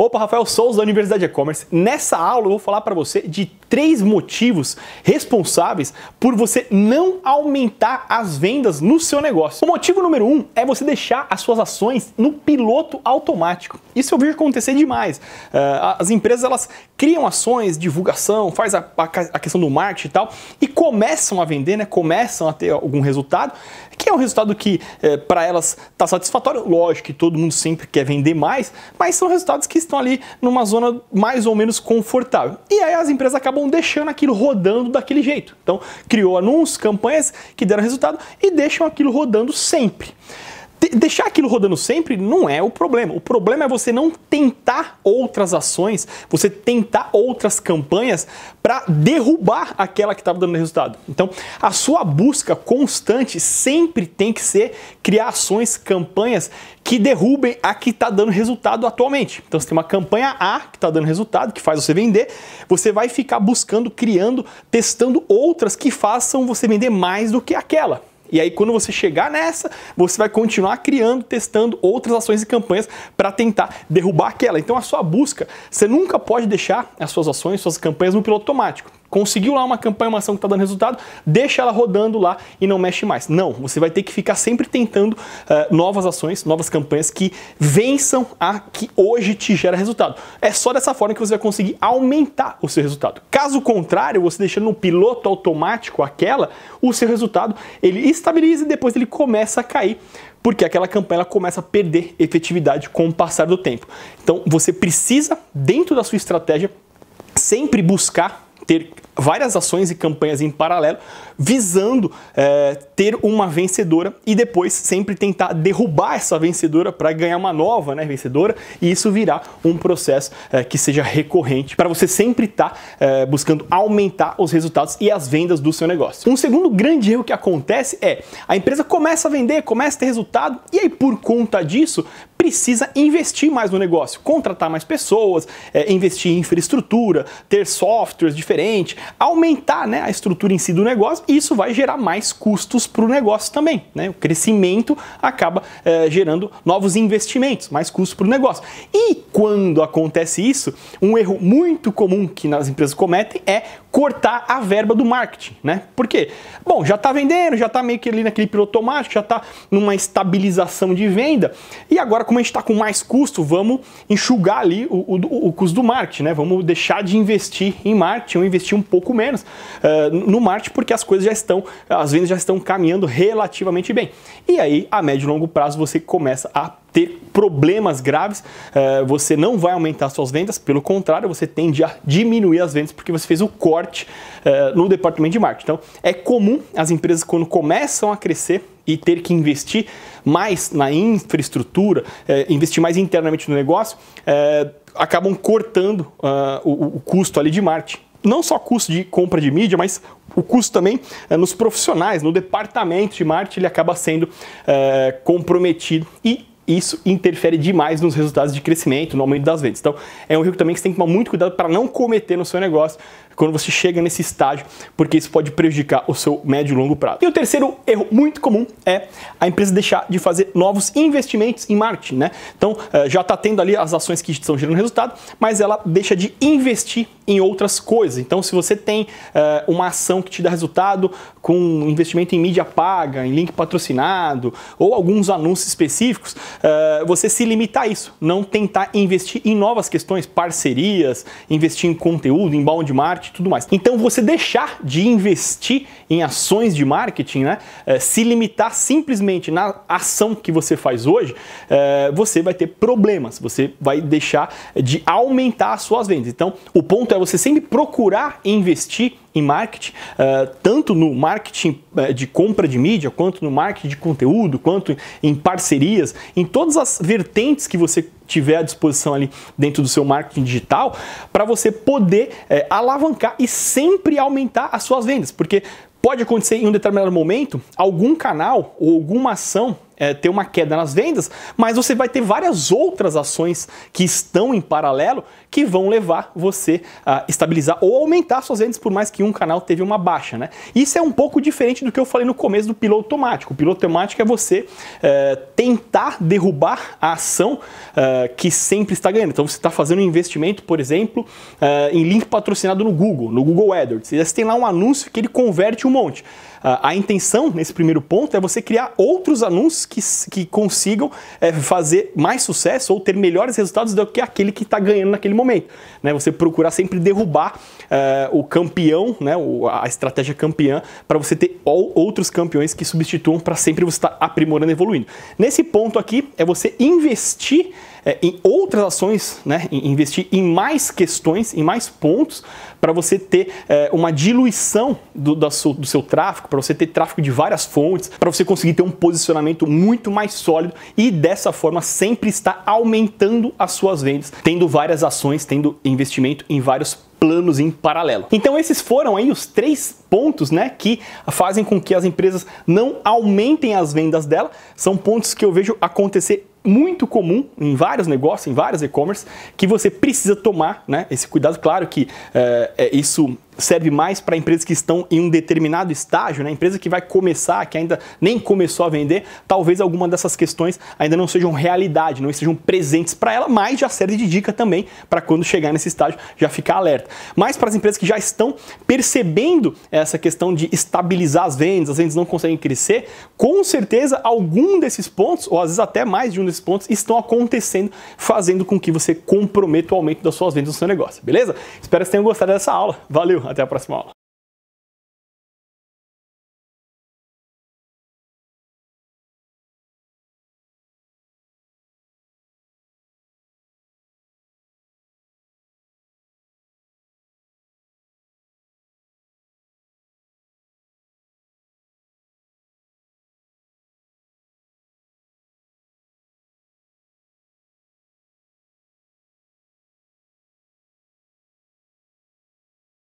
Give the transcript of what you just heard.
Opa, Rafael Souza da Universidade E-Commerce. Nessa aula eu vou falar para você de três motivos responsáveis por você não aumentar as vendas no seu negócio. O motivo número um é você deixar as suas ações no piloto automático. Isso eu vejo acontecer demais. Eh, as empresas elas criam ações, divulgação, faz a, a questão do marketing e tal e começam a vender, né? Começam a ter algum resultado que é um resultado que eh, para elas está satisfatório. Lógico que todo mundo sempre quer vender mais, mas são resultados que estão ali numa zona mais ou menos confortável. E aí as empresas acabam deixando aquilo rodando daquele jeito. Então, criou anúncios, campanhas que deram resultado e deixam aquilo rodando sempre deixar aquilo rodando sempre não é o problema. O problema é você não tentar outras ações, você tentar outras campanhas para derrubar aquela que estava dando resultado. Então, a sua busca constante sempre tem que ser criar ações, campanhas que derrubem a que está dando resultado atualmente. Então, você tem uma campanha A que está dando resultado, que faz você vender, você vai ficar buscando, criando, testando outras que façam você vender mais do que aquela. E aí, quando você chegar nessa, você vai continuar criando, testando outras ações e campanhas para tentar derrubar aquela. Então, a sua busca, você nunca pode deixar as suas ações, suas campanhas no piloto automático conseguiu lá uma campanha, uma ação que está dando resultado, deixa ela rodando lá e não mexe mais. Não, você vai ter que ficar sempre tentando uh, novas ações, novas campanhas que vençam a que hoje te gera resultado. É só dessa forma que você vai conseguir aumentar o seu resultado. Caso contrário, você deixando no piloto automático aquela, o seu resultado ele estabiliza e depois ele começa a cair porque aquela campanha começa a perder efetividade com o passar do tempo. Então você precisa, dentro da sua estratégia, sempre buscar ter várias ações e campanhas em paralelo, visando é, ter uma vencedora e depois sempre tentar derrubar essa vencedora para ganhar uma nova né, vencedora, e isso virá um processo é, que seja recorrente para você sempre estar tá, é, buscando aumentar os resultados e as vendas do seu negócio. Um segundo grande erro que acontece é a empresa começa a vender, começa a ter resultado, e aí por conta disso precisa investir mais no negócio, contratar mais pessoas, é, investir em infraestrutura, ter softwares diferentes, aumentar né, a estrutura em si do negócio e isso vai gerar mais custos para o negócio também. Né? O crescimento acaba é, gerando novos investimentos, mais custos para o negócio. E quando acontece isso, um erro muito comum que as empresas cometem é cortar a verba do marketing, né? Por quê? Bom, já está vendendo, já está meio que ali naquele piloto automático, já está numa estabilização de venda, e agora, como a gente está com mais custo, vamos enxugar ali o, o, o, custo do marketing, né? Vamos deixar de investir em marketing ou investir um pouco menos uh, no marketing, porque as coisas já estão, as vendas já estão caminhando relativamente bem. E aí, a médio e longo prazo, você começa a ter problemas graves, eh, você não vai aumentar suas vendas, pelo contrário, você tende a diminuir as vendas porque você fez o corte eh, no departamento de marketing. Então, é comum as empresas, quando começam a crescer, e ter que investir mais na infraestrutura, eh, investir mais internamente no negócio, acabam cortando ah, o custo ali de marketing não só custo de compra de mídia, mas o custo também é, nos profissionais, no departamento de marketing, ele acaba sendo é, comprometido e isso interfere demais nos resultados de crescimento, no aumento das vendas. Então, é um risco também que você tem que tomar muito cuidado para não cometer no seu negócio, quando você chega nesse estágio, porque isso pode prejudicar o seu médio e longo prazo. E o terceiro erro muito comum é a empresa deixar de fazer novos investimentos em marketing, né? Então, eh, já está tendo ali as ações que estão gerando resultado, mas ela deixa de investir em outras coisas. Então, se você tem uh, uma ação que te dá resultado com investimento em mídia paga, em link patrocinado ou alguns anúncios específicos, uh, você se limitar a isso, não tentar investir em novas questões, parcerias, investir em conteúdo, em inbound marketing, e tudo mais. Então você deixar de investir em ações de marketing, né? Eh, se limitar simplesmente na ação que você faz hoje, eh, você vai ter problemas, você vai deixar de aumentar as suas vendas. Então o ponto é você sempre procurar investir em marketing, uh, tanto no marketing eh, de compra de mídia, quanto no marketing de conteúdo, quanto em parcerias, em todas as vertentes que você tiver à disposição ali dentro do seu marketing digital, para você poder eh, alavancar e sempre aumentar as suas vendas, porque pode acontecer em um determinado momento algum canal ou alguma ação é, ter uma queda nas vendas, mas você vai ter várias outras ações que estão em paralelo que vão levar você a estabilizar ou aumentar suas vendas, por mais que um canal teve uma baixa, né? Isso é um pouco diferente do que eu falei no começo do piloto automático. O piloto automático é você é, tentar derrubar a ação é, que sempre está ganhando. Então você está fazendo um investimento, por exemplo, é, em link patrocinado no Google, no Google AdWords. você tem lá um anúncio que ele converte um monte. a intenção nesse primeiro ponto é você criar outros anúncios que, que consigam é, fazer mais sucesso ou ter melhores resultados do que aquele que está ganhando naquele momento. Né? Você procurar sempre derrubar é, o campeão, né? O, a estratégia campeã, para você ter outros campeões que substituam para sempre você estar tá aprimorando e evoluindo. Nesse ponto aqui é você investir é, em outras ações, né, investir em mais questões, em mais pontos, para você ter é, uma diluição do, seu, do seu tráfego, para você ter tráfego de várias fontes, para você conseguir ter um posicionamento muito mais sólido e dessa forma sempre estar aumentando as suas vendas, tendo várias ações, tendo investimento em vários planos em paralelo. Então esses foram aí os três pontos, né, que fazem com que as empresas não aumentem as vendas dela. São pontos que eu vejo acontecer muito comum em vários negócios, em vários e-commerce, que você precisa tomar né, esse cuidado. Claro que eh, é, isso serve mais para empresas que estão em um determinado estágio, né? empresa que vai começar, que ainda nem começou a vender, talvez alguma dessas questões ainda não sejam realidade, não estejam presentes para ela, mas já serve de dica também para quando chegar nesse estágio já ficar alerta. Mas para as empresas que já estão percebendo essa questão de estabilizar as vendas, as vendas não conseguem crescer, com certeza algum desses pontos, ou às vezes até mais de um desses pontos, estão acontecendo, fazendo com que você comprometa o aumento das suas vendas no seu negócio, beleza? Espero que vocês tenham gostado dessa aula. Valeu! Até a próxima aula.